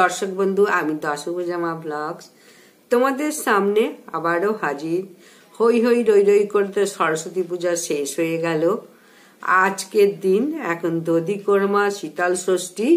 দর্শক বন্ধু আমি জামা ব্লগস তোমাদের সামনে আবারও হাজির হই হই রই রই করতে সরস্বতী পূজা শেষ হয়ে গেল আজকের দিন এখন দধি কর্মা শীতল ষষ্ঠী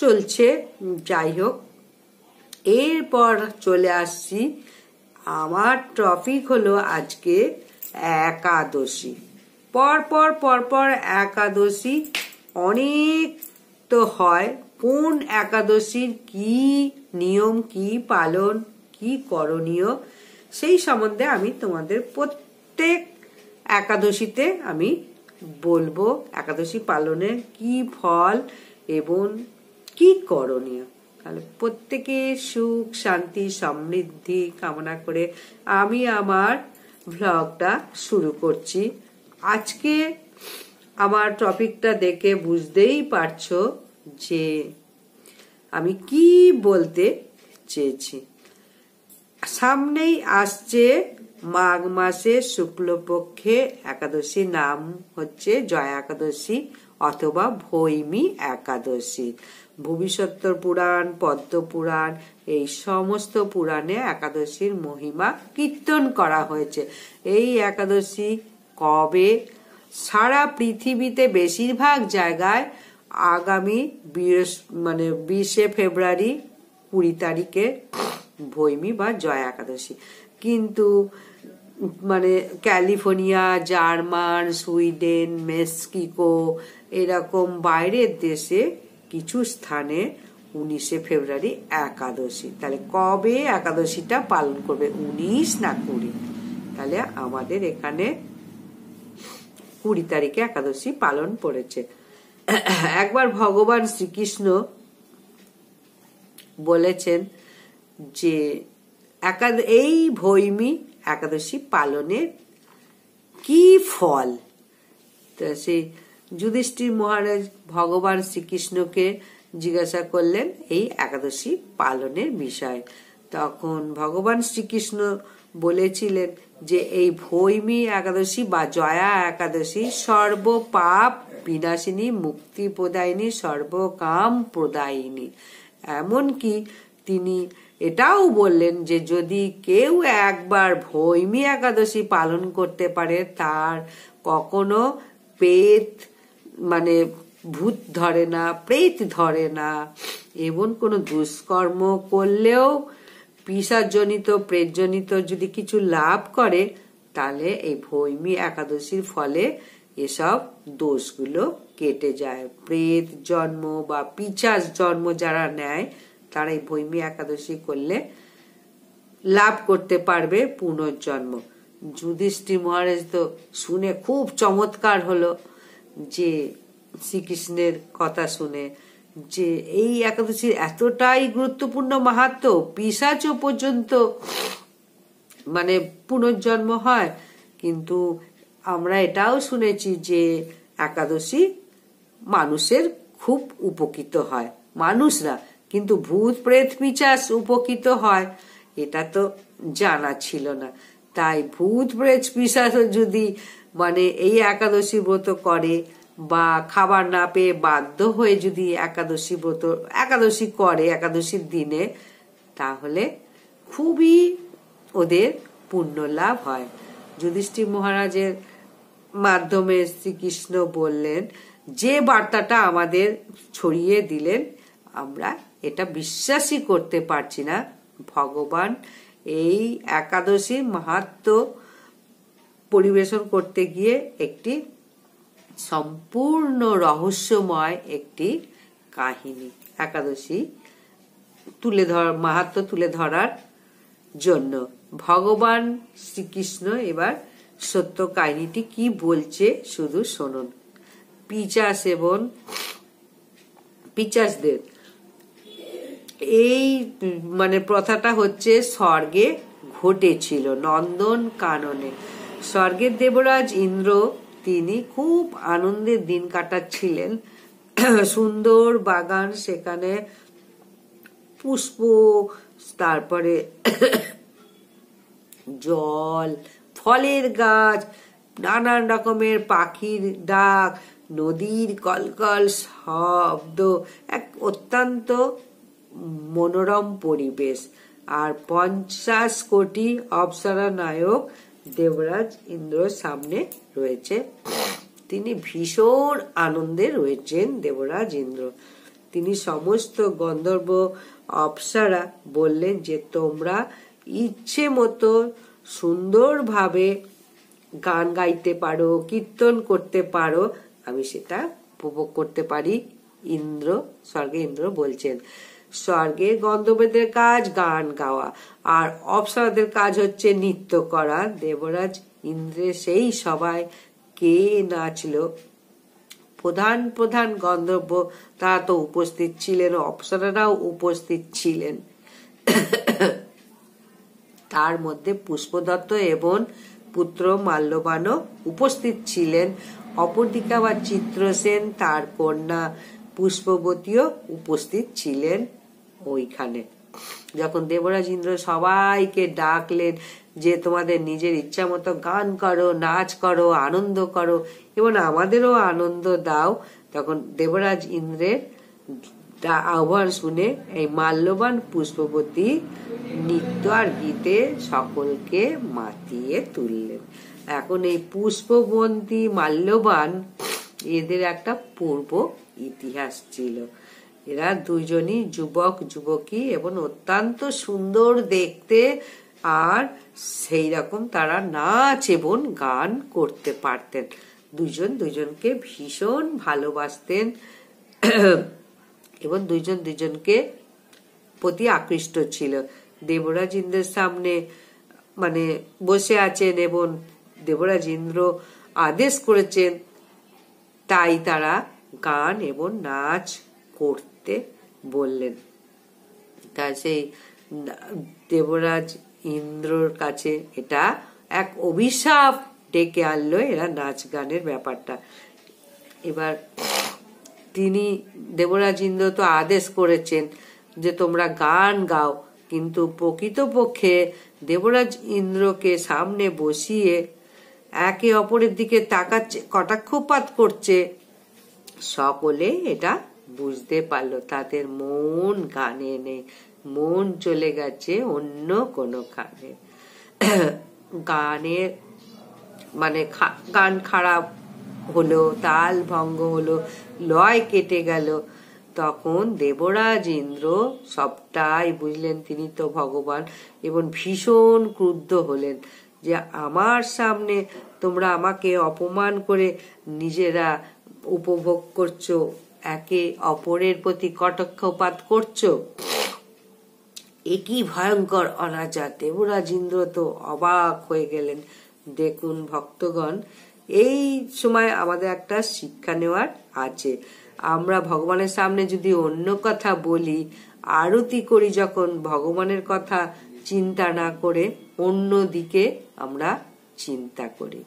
চলছে যাই হোক এরপর চলে আসছি আমার টপিক হলো আজকে একাদশী পরপর পরপর একাদশী অনেক তো হয় কোন একাদশীর কি নিয়ম কি পালন কি করণীয় সেই সম্বন্ধে আমি তোমাদের প্রত্যেক একাদশীতে আমি বলবো একাদশী পালনের কি ফল এবং কি করণীয় তাহলে প্রত্যেকে সুখ শান্তি সমৃদ্ধি কামনা করে আমি আমার ভ্লগটা শুরু করছি আজকে আমার টপিকটা দেখে বুঝতেই পারছো যে আমি কি বলতে চেয়েছি সামনেই আসছে মাঘ মাসে শুক্লপক্ষে একাদশী নাম হচ্ছে জয়া একাদশী অথবা ভৈমী একাদশী ভবিষ্যত্তর পুরাণ পদ্ম পুরাণ এই সমস্ত পুরাণে একাদশীর মহিমা কীর্তন করা হয়েছে এই একাদশী কবে সারা পৃথিবীতে বেশিরভাগ জায়গায় আগামী মানে বিশে ফেব্রুয়ারি কুড়ি তারিখে ভৈমী বা জয় একাদশী কিন্তু মানে ক্যালিফোর্নিয়া জার্মান সুইডেন মেক্সিকো এরকম বাইরের দেশে কিছু স্থানে উনিশে ফেব্রুয়ারি একাদশী তাহলে কবে একাদশীটা পালন করবে উনিশ না কুড়ি তাহলে আমাদের এখানে কুড়ি তারিখে একাদশী পালন পড়েছে একবার ভগবান শ্রীকৃষ্ণ বলেছেন যে একাদ এই ভৈমী একাদশী পালনের কি ফল সেই যুধিষ্ঠির মহারাজ ভগবান শ্রীকৃষ্ণকে জিজ্ঞাসা করলেন এই একাদশী পালনের বিষয় তখন ভগবান শ্রীকৃষ্ণ বলেছিলেন যে এই ভৈমী একাদশী বা জয়া একাদশী সর্ব পাপ বিনাশিনী মুক্তি প্রদায়িনী সর্বকাম প্রদায়িনী এমনকি তিনি এটাও বললেন যে যদি কেউ একবার ভৈমী একাদশী পালন করতে পারে তার কখনো পেত মানে ভূত ধরে না প্রেত ধরে না এমন কোনো দুষ্কর্ম করলেও পিসাজনিত প্রেতজনিত যদি কিছু লাভ করে তাহলে এই ভৈমী একাদশীর ফলে এসব দোষগুলো কেটে যায় প্রেত জন্ম বা পিচাস জন্ম যারা নেয় তারা এই ভৈমী একাদশী করলে লাভ করতে পারবে পুনর্জন্ম যুধিষ্ঠি মহারাজ তো শুনে খুব চমৎকার হলো যে শ্রীকৃষ্ণের কথা শুনে যে এই একাদশীর এতটাই গুরুত্বপূর্ণ মাহাত্ম পিসাচ পর্যন্ত মানে পুনর্জন্ম হয় কিন্তু আমরা এটাও শুনেছি যে একাদশী মানুষের খুব উপকৃত হয় মানুষরা কিন্তু ভূত প্রেত পিচাস উপকৃত হয় এটা তো জানা ছিল না তাই ভূত প্রেত পিসাসও যদি মানে এই একাদশী ব্রত করে বা খাবার না পেয়ে বাধ্য হয়ে যদি একাদশী ব্রত একাদশী করে একাদশীর দিনে তাহলে খুবই ওদের পুণ্য লাভ হয় যুধিষ্ঠির মহারাজের মাধ্যমে শ্রীকৃষ্ণ বললেন যে বার্তাটা আমাদের ছড়িয়ে দিলেন আমরা এটা বিশ্বাসই করতে পারছি না ভগবান এই একাদশী মাহাত্ম পরিবেশন করতে গিয়ে একটি সম্পূর্ণ রহস্যময় একটি কাহিনী একাদশী তুলে ধর মাহাত্ম তুলে ধরার জন্য ভগবান শ্রীকৃষ্ণ এবার সত্য কাহিনীটি কি বলছে শুধু শুনুন পিচাস এবং পিচাসদের এই মানে প্রথাটা হচ্ছে স্বর্গে ঘটেছিল নন্দন কাননে স্বর্গের দেবরাজ ইন্দ্র তিনি খুব আনন্দের দিন কাটাচ্ছিলেন সুন্দর বাগান সেখানে পুষ্প তারপরে জল ফলের গাছ নানান রকমের পাখির ডাক নদীর কলকল শব্দ এক অত্যন্ত মনোরম পরিবেশ আর পঞ্চাশ কোটি অপসারা নায়ক দেবরাজ ইন্দ্রর সামনে রয়েছে তিনি ভীষণ আনন্দে রয়েছেন দেবরাজ ইন্দ্র তিনি সমস্ত গন্ধর্ব অপসারা বললেন যে তোমরা ইচ্ছে মতো সুন্দরভাবে গান গাইতে পারো কীর্তন করতে পারো আমি সেটা উপভোগ করতে পারি ইন্দ্র স্বর্গে ইন্দ্র বলছেন স্বর্গে গন্ধবেদের কাজ গান গাওয়া আর অপসরাদের কাজ হচ্ছে নৃত্য করা দেবরাজ ইন্দ্রের সেই সবাই কে নাচল প্রধান প্রধান গন্ধর্ব তারা তো উপস্থিত ছিলেন অপসরারাও উপস্থিত ছিলেন তার মধ্যে পুষ্পদত্ত এবং পুত্র মাল্যবানও উপস্থিত ছিলেন অপরদিকা বা চিত্রসেন তার কন্যা পুষ্পবতীও উপস্থিত ছিলেন ওইখানে যখন দেবরাজ ইন্দ্র সবাইকে ডাকলেন যে তোমাদের নিজের ইচ্ছা মতো গান করো নাচ করো আনন্দ করো এবং আমাদেরও আনন্দ দাও তখন দেবরাজ ইন্দ্রের তা আহ্বান শুনে এই মাল্যবান পুষ্পবতী নৃত্য আর গীতে সকলকে মাতিয়ে তুললেন এখন এই পুষ্পবন্তী মাল্যবান এদের একটা পূর্ব ইতিহাস ছিল এরা দুজনই যুবক যুবকী এবং অত্যন্ত সুন্দর দেখতে আর সেই রকম তারা নাচ এবং গান করতে পারতেন দুজন দুজনকে ভীষণ ভালোবাসতেন এবং দুইজন দুইজনকে প্রতি আকৃষ্ট ছিল দেবরাজ ইন্দ্রের সামনে মানে বসে আছেন এবং দেবরাজ ইন্দ্র আদেশ করেছেন তাই তারা গান এবং নাচ করতে বললেন তা সেই দেবরাজ ইন্দ্রর কাছে এটা এক অভিশাপ ডেকে আনলো এরা নাচ গানের ব্যাপারটা এবার তিনি দেবরাজ ইন্দ্র তো আদেশ করেছেন যে তোমরা গান গাও কিন্তু প্রকৃতপক্ষে দেবরাজ ইন্দ্রকে সামনে বসিয়ে একে অপরের দিকে তাকাচ্ছে কটাক্ষপাত করছে সকলে এটা বুঝতে পারলো তাদের মন গানে নেই মন চলে গেছে অন্য কোনো কানে গানের মানে গান খারাপ হলো তাল ভঙ্গ হলো লয় কেটে গেল তখন দেবরাজ ইন্দ্র সবটাই বুঝলেন তিনি তো ভগবান এবং ভীষণ ক্রুদ্ধ হলেন যে আমার সামনে তোমরা আমাকে অপমান করে নিজেরা উপভোগ করছো একে অপরের প্রতি কটক্ষপাত করছো একই ভয়ঙ্কর অনাচার দেবরাজ ইন্দ্র তো অবাক হয়ে গেলেন দেখুন ভক্তগণ এই সময় আমাদের একটা শিক্ষা নেওয়ার আছে আমরা ভগবানের সামনে যদি অন্য কথা বলি আরতি করি যখন ভগবানের কথা চিন্তা না করে অন্য দিকে আমরা চিন্তা করি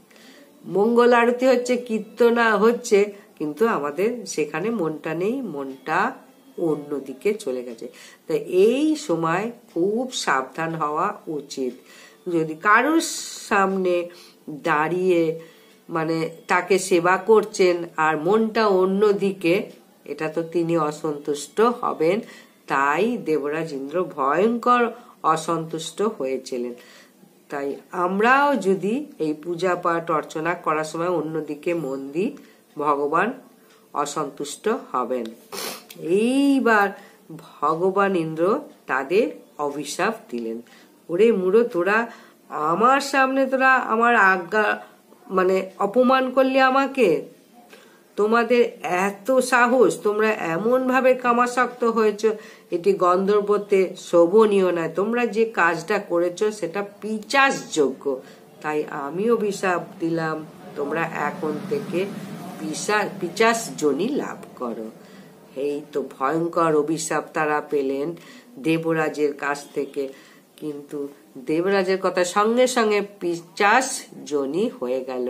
মঙ্গল আরতি হচ্ছে কীর্তনা হচ্ছে কিন্তু আমাদের সেখানে মনটা নেই মনটা অন্য দিকে চলে গেছে তা এই সময় খুব সাবধান হওয়া উচিত যদি কারোর সামনে দাঁড়িয়ে মানে তাকে সেবা করছেন আর মনটা অন্যদিকে এটা তো তিনি অসন্তুষ্ট হবেন তাই দেবরাজ ইন্দ্র ভয়ঙ্কর অসন্তুষ্ট হয়েছিলেন তাই আমরাও যদি এই পূজা পাঠ অর্চনা করার সময় অন্যদিকে মন দিই ভগবান অসন্তুষ্ট হবেন এইবার ভগবান ইন্দ্র তাদের অভিশাপ দিলেন ওরে মুড়ো তোরা আমার সামনে তোরা আমার আজ্ঞা মানে অপমান করলে আমাকে তোমাদের এত সাহস তোমরা এমন ভাবে কামাশক্ত হয়েছ এটি গন্ধর্বতে শোভনীয় নয় তোমরা যে কাজটা করেছ সেটা পিচাসযোগ্য তাই আমি অভিশাপ দিলাম তোমরা এখন থেকে পিচাস জনি লাভ করো এই তো ভয়ঙ্কর অভিশাপ তারা পেলেন দেবরাজের কাছ থেকে কিন্তু দেবরাজের কথা সঙ্গে সঙ্গে পিচাস জনি হয়ে গেল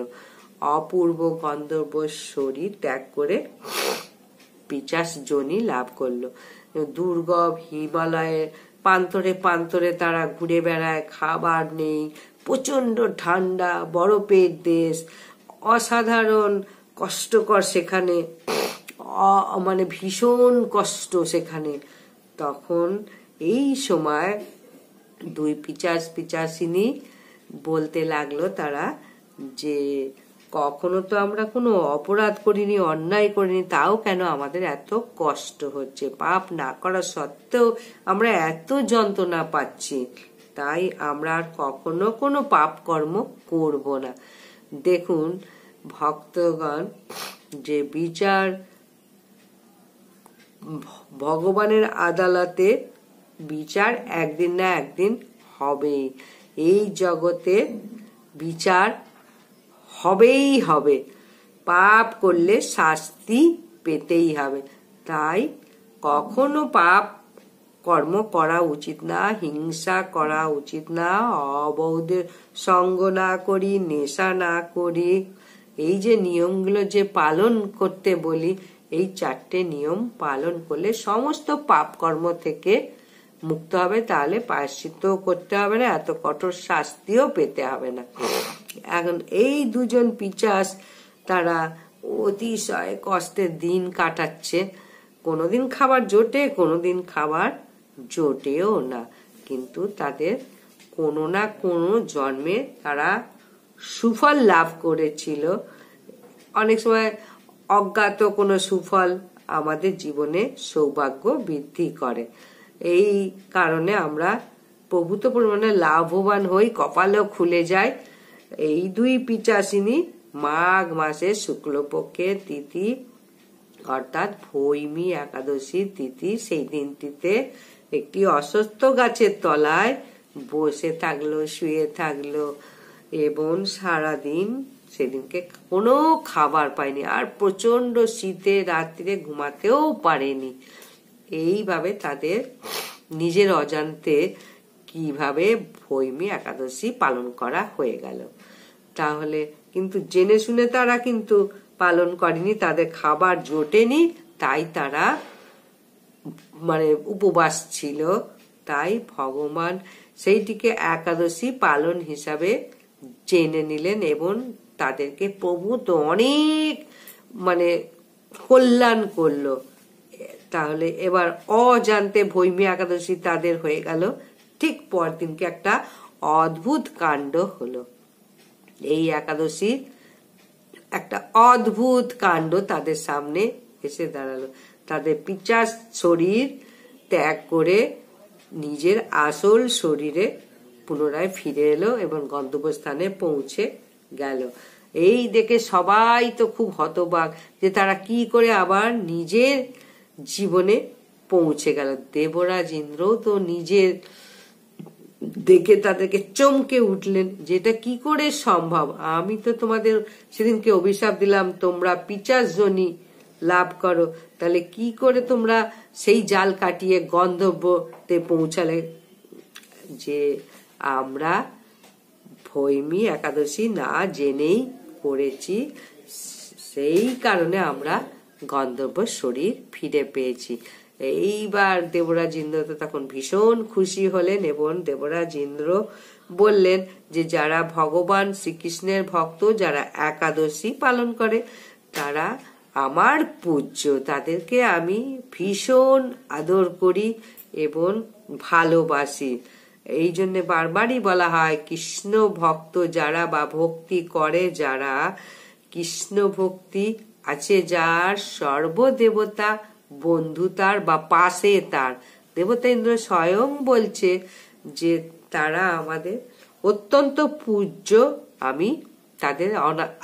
অপূর্ব গন্ধর্ব শরীর ত্যাগ করে পিচাস জনি লাভ করলো দুর্গম হিমালয়ের প্রান্তরে প্রান্তরে তারা ঘুরে বেড়ায় খাবার নেই প্রচণ্ড ঠান্ডা বরফের দেশ অসাধারণ কষ্টকর সেখানে মানে ভীষণ কষ্ট সেখানে তখন এই সময় দুই পিচাস পিচাসিনী বলতে লাগলো তারা যে কখনো তো আমরা কোনো অপরাধ করিনি অন্যায় করিনি তাও কেন আমাদের এত কষ্ট হচ্ছে পাপ না করা সত্ত্বেও আমরা এত যন্ত্রণা পাচ্ছি তাই আমরা আর কখনো কোনো পাপ কর্ম করব না দেখুন ভক্তগণ যে বিচার ভগবানের আদালতে বিচার একদিন না একদিন হবে এই জগতে বিচার হবেই হবে পাপ করলে শাস্তি পেতেই হবে তাই কখনো পাপ কর্ম করা উচিত না হিংসা করা উচিত না অবৌদের সঙ্গ না করি নেশা না করি এই যে নিয়মগুলো যে পালন করতে বলি এই চারটে নিয়ম পালন করলে সমস্ত পাপকর্ম থেকে মুক্ত হবে তাহলে প্রায়শ্চিত্তও করতে হবে না এত কঠোর শাস্তিও পেতে হবে না এখন এই দুজন পিচাস তারা অতিশয় কষ্টের দিন কাটাচ্ছে কোনোদিন খাবার জোটে কোনোদিন খাবার জোটেও না কিন্তু তাদের কোনো না কোনো জন্মে তারা সুফল লাভ করেছিল অনেক সময় অজ্ঞাত কোনো সুফল আমাদের জীবনে সৌভাগ্য বৃদ্ধি করে এই কারণে আমরা প্রভূত পরিমাণে লাভবান হই কপালও খুলে যায় এই দুই পিচাসিনী মাঘ মাসে শুক্লপক্ষে তিথি অর্থাৎ ভৈমী একাদশীর তিথি সেই দিনটিতে একটি অসুস্থ গাছের তলায় বসে থাকলো শুয়ে থাকলো এবং সারাদিন সেদিনকে কোনো খাবার পায়নি আর প্রচন্ড শীতে রাত্রিরে ঘুমাতেও পারেনি এইভাবে তাদের নিজের অজান্তে কিভাবে ভৈমী একাদশী পালন করা হয়ে গেল তাহলে কিন্তু জেনে শুনে তারা কিন্তু পালন করেনি তাদের খাবার জোটেনি তাই তারা মানে উপবাস ছিল তাই ভগবান সেইটিকে একাদশী পালন হিসাবে জেনে নিলেন এবং তাদেরকে প্রভু তো অনেক মানে কল্যাণ করলো তাহলে এবার অজান্তে ভৈমী একাদশী তাদের হয়ে গেল ঠিক পরদিনকে একটা অদ্ভুত কাণ্ড হলো এই একাদশী একটা অদ্ভুত কাণ্ড তাদের সামনে এসে দাঁড়ালো তাদের পিচাস শরীর ত্যাগ করে নিজের আসল শরীরে পুনরায় ফিরে এলো এবং গন্তব্যস্থানে পৌঁছে গেল এই দেখে সবাই তো খুব হতবাক যে তারা কি করে আবার নিজের জীবনে পৌঁছে গেল দেবরাজ ইন্দ্র তো নিজের দেখে তাদেরকে চমকে উঠলেন যেটা কি করে সম্ভব আমি তো তোমাদের সেদিনকে অভিশাপ দিলাম তোমরা পিচাস জনি লাভ করো তাহলে কি করে তোমরা সেই জাল কাটিয়ে গন্ধব্যতে পৌঁছালে যে আমরা ভৈমি একাদশী না জেনেই করেছি সেই কারণে আমরা গন্তব্য শরীর ফিরে পেয়েছি এইবার দেবরাজ ইন্দ্র তো তখন ভীষণ খুশি হলেন এবং দেবরাজ ইন্দ্র বললেন যে যারা ভগবান শ্রীকৃষ্ণের ভক্ত যারা একাদশী পালন করে তারা আমার পূজ্য তাদেরকে আমি ভীষণ আদর করি এবং ভালোবাসি এই জন্য বারবারই বলা হয় কৃষ্ণ ভক্ত যারা বা ভক্তি করে যারা কৃষ্ণ ভক্তি আছে যার সর্বদেবতা বন্ধু তার বা পাশে তার দেবতা ইন্দ্র স্বয়ং বলছে যে তারা আমাদের অত্যন্ত পূজ্য আমি তাদের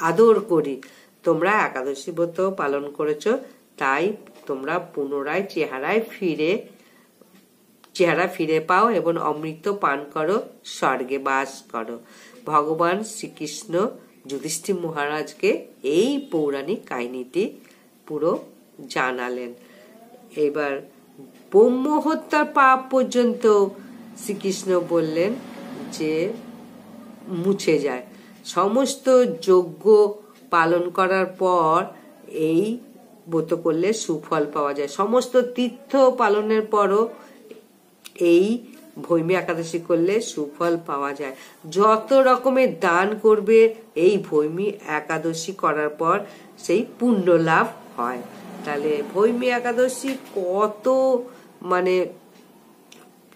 আদর করি তোমরা একাদশী ব্রত পালন করেছ তাই তোমরা পুনরায় চেহারায় ফিরে চেহারা ফিরে পাও এবং অমৃত পান করো স্বর্গে বাস করো ভগবান শ্রীকৃষ্ণ যুধিষ্ঠির মহারাজকে এই পৌরাণিক কাহিনীটি পুরো জানালেন এবার ব্রহ্ম হত্যার পাপ পর্যন্ত শ্রীকৃষ্ণ বললেন যে মুছে যায় সমস্ত যজ্ঞ পালন করার পর এই ব্রত করলে সুফল পাওয়া যায় সমস্ত তীর্থ পালনের পরও এই ভৈমী একাদশী করলে সুফল পাওয়া যায় যত রকমের দান করবে এই ভৈমী একাদশী করার পর সেই পুণ্য লাভ হয় তাহলে ভৈমী একাদশী কত মানে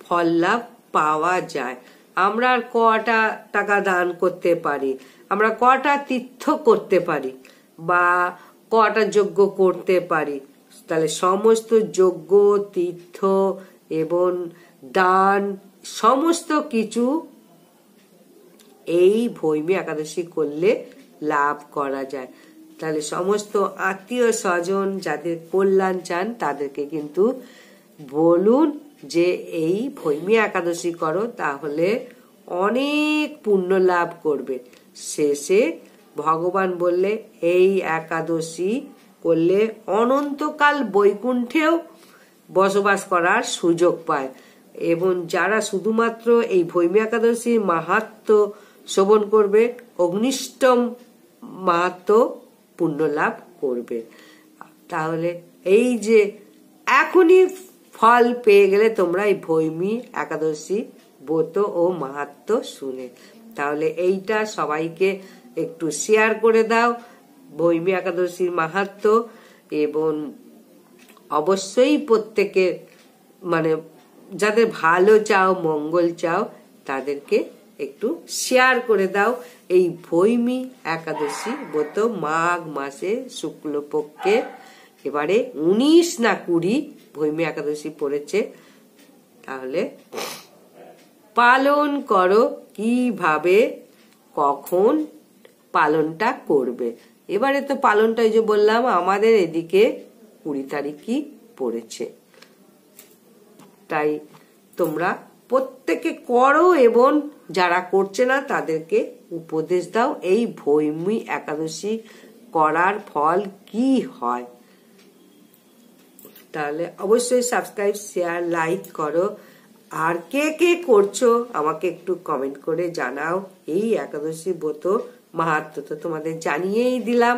ফল লাভ পাওয়া যায় আমরা আর কটা টাকা দান করতে পারি আমরা কটা তীর্থ করতে পারি বা কটা যজ্ঞ করতে পারি তাহলে সমস্ত যজ্ঞ তীর্থ এবং দান সমস্ত কিছু এই ভৈমী একাদশী করলে লাভ করা যায় তাহলে সমস্ত আত্মীয় স্বজন যাদের কল্যাণ চান তাদেরকে কিন্তু বলুন যে এই ভৈমী একাদশী করো তাহলে অনেক পুণ্য লাভ করবে শেষে ভগবান বললে এই একাদশী করলে অনন্তকাল বৈকুণ্ঠেও বসবাস করার সুযোগ পায় এবং যারা শুধুমাত্র এই ভৈমী একাদশীর মাহাত্ম শোভন করবে অগ্নিষ্টম মাহাত্ম পুণ্য লাভ করবে তাহলে এই যে এখনই ফল পেয়ে গেলে তোমরা এই ভৈমী একাদশী ব্রত ও মাহাত্ম শুনে তাহলে এইটা সবাইকে একটু শেয়ার করে দাও ভৈমী একাদশীর মাহাত্ম এবং অবশ্যই প্রত্যেকের মানে যাদের ভালো চাও মঙ্গল চাও তাদেরকে একটু শেয়ার করে দাও এই ভৈমী একাদশী বত মাঘ মাসে শুক্লপক্ষে এবারে উনিশ না কুড়ি ভৈমী একাদশী পড়েছে তাহলে পালন করো কিভাবে কখন পালনটা করবে এবারে তো পালনটা ওই যে বললাম আমাদের এদিকে কুড়ি তারিখই পড়েছে তাই তোমরা প্রত্যেকে করো এবং যারা করছে না তাদেরকে উপদেশ দাও এই ভৈমী একাদশী করার ফল কি হয় তাহলে অবশ্যই সাবস্ক্রাইব শেয়ার লাইক করো আর কে কে করছো আমাকে একটু কমেন্ট করে জানাও এই একাদশী ব্রত মাহাত্ম তো তোমাদের জানিয়েই দিলাম